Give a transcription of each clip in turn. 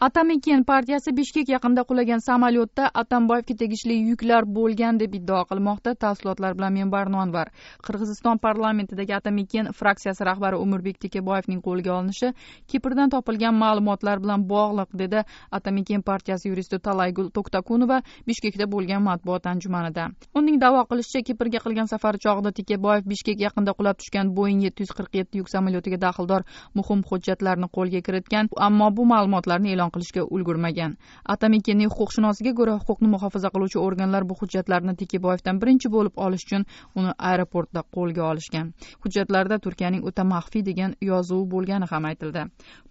atamekin partiyasi bishkek yaqinida qulagan samolyotda atamboyevga tegishli yuklar bo'lgan deb iddao qilmoqda tafsilotlar bilan men barnonvar qirg'iziston parlamentidagi atamekin fraksiyasi rahbari umurbek tekeboyevning qo'lga olinishi kiprdan topilgan ma'lumotlar bilan bog'liq dedi atamekin partiyasi yuristi talaygul to'ktakunova bishkekda bo'lgan matbuot anjumanida uning da'vo qilishicha kiprga qilgan safari chog'ida tekeboyev bishkek yaqinida qulab tushgan boeing yetti yuz qirq yetti yuk samolyotiga daxldor muhim hujjatlarni qo'lga kiritgan ammo bu ma'lumotlarni e'lon qilishga ulgurmagan atamekinning huquqshunosiga ko'ra huquqni muhofaza qiluvchi organlar bu hujjatlarni tekebaevdan birinchi bo'lib olish uchun uni aeroportda qo'lga olishgan hujjatlarda turkiyaning o'ta maxfiy degan yozuvi bo'lgani ham aytildi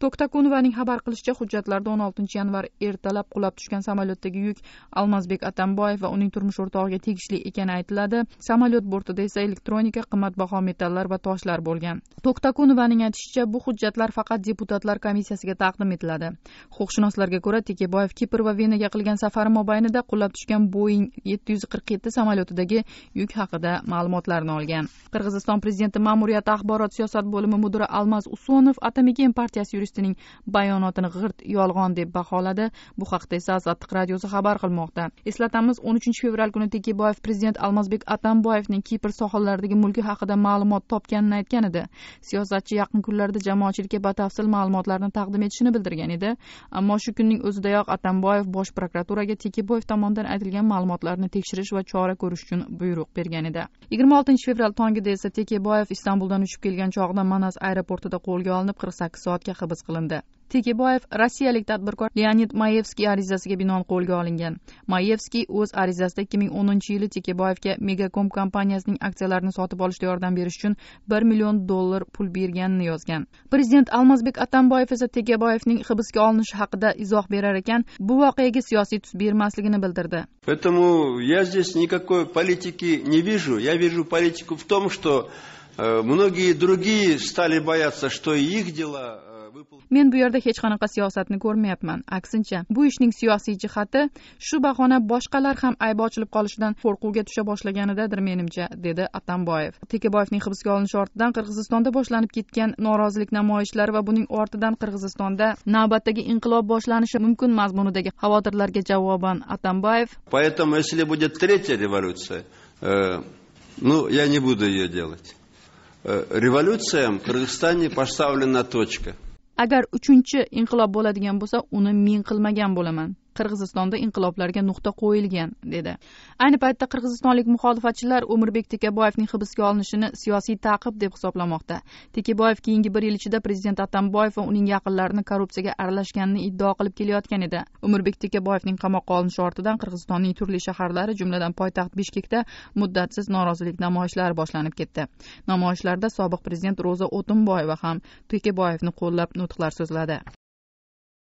to'ktakunovaning xabar qilishicha hujjatlarda o'n oltinchi yanvar ertalab qulab tushgan samolyotdagi yuk almazbek atamboyev va uning turmush o'rtog'iga tegishli ekani aytiladi samolyot bortida esa elektronika qimmatbaho metallar va toshlar bo'lgan to'ktakunovaning aytishicha bu hujjatlar faqat deputatlar komissiyasiga taqdim etiladi huquqshunoslarga ko'ra tekeboyev kipr va venaga qilgan safari mobaynida qulab tushgan boeing yetti yuz qirq yetti samolyotidagi yuk haqida ma'lumotlarni olgan qirg'iziston prezidenti ma'muriyati axborot siyosat bo'limi mudiri almaz usonov atamekin partiyasi yuristining bayonotini g'irt yolg'on deb baholadi bu haqda esa azadlik radiosi xabar qilmoqda eslatamiz o'n uchinchi fevral kuni tekeboyev prezident almazbek atamboyevning kipr sohillaridagi mulki haqida ma'lumot topganini aytgan edi siyosatchi yaqin kunlarda jamoatchilikka batafsil ma'lumotlarni taqdim etishini bildirgan edi ammo shu kunning o'zidayoq atamboyev bosh prokuraturaga tekiboyev tomonidan aytilgan ma'lumotlarni tekshirish va chora ko'rish uchun buyruq bergan edi yigirma oltinchi fevral tongida esa tekiboyev istanbuldan uchib kelgan chog'ida manas aeroportida qo'lga olinib qirq sakkiz soatga hibs qilindi tegeboyev rossiyalik tadbirkor leonid mayevskiy arizasiga binoan qo'lga olingan mayevskiy o'z arizasida ikki ming o'ninchi yili tekeboyevga megakom kompaniyasining aksiyalarini sotib olishda yordam berish uchun bir million dollar pul berganini yozgan prezident almazbek atamboyev esa tekebayevning hibsga olinishi haqida izoh berar ekan bu voqeaga siyosiy tus bermasligini bildirdi поэтому я здесь никакой политики не вижу я вижу политику в том что э, многие другие стали бояться, что и их дела men bu yerda hech qanaqa siyosatni ko'rmayapman aksincha bu ishning siyosiy jihati shu bahona boshqalar ham aybi ochilib qolishidan qo'rquvga tusha boshlaganidadir menimcha dedi atamboyev tekeboyevning hibsga olinishi ortidan qirg'izistonda boshlanib ketgan norozilik namoyishlari va buning ortidan qirg'izistonda navbatdagi inqilob boshlanishi mumkin mazmunidagi xavotirlarga javoban atamboyev поэтому если будет третья революция э, ну я не буду ее делать э, революциям в кыргызстане поставлена точка agar uchinchi inqilob bo'ladigan bo'lsa uni men qilmagan bo'laman qirg'izistonda inqiloblarga nuqta qo'yilgan dedi ayni paytda qirg'izistonlik muxolifatchilar o'mirbek tekeboyevning hibsga olinishini siyosiy ta'qib deb hisoblamoqda tekaboyev keyingi bir yil ichida prezident atamboyev va uning yaqinlarini korrupsiyaga aralashganini iddao qilib kelayotgan edi o'mirbek tekaboyevning qamoqqa olinishi ortidan qirg'izistonning turli shaharlari jumladan poytaxt bishkekda muddatsiz norozilik namoyishlari boshlanib ketdi namoyishlarda sobiq prezident ro'za o'tinboyeva ham tekaboyevni qo'llab nutqlar so'zladi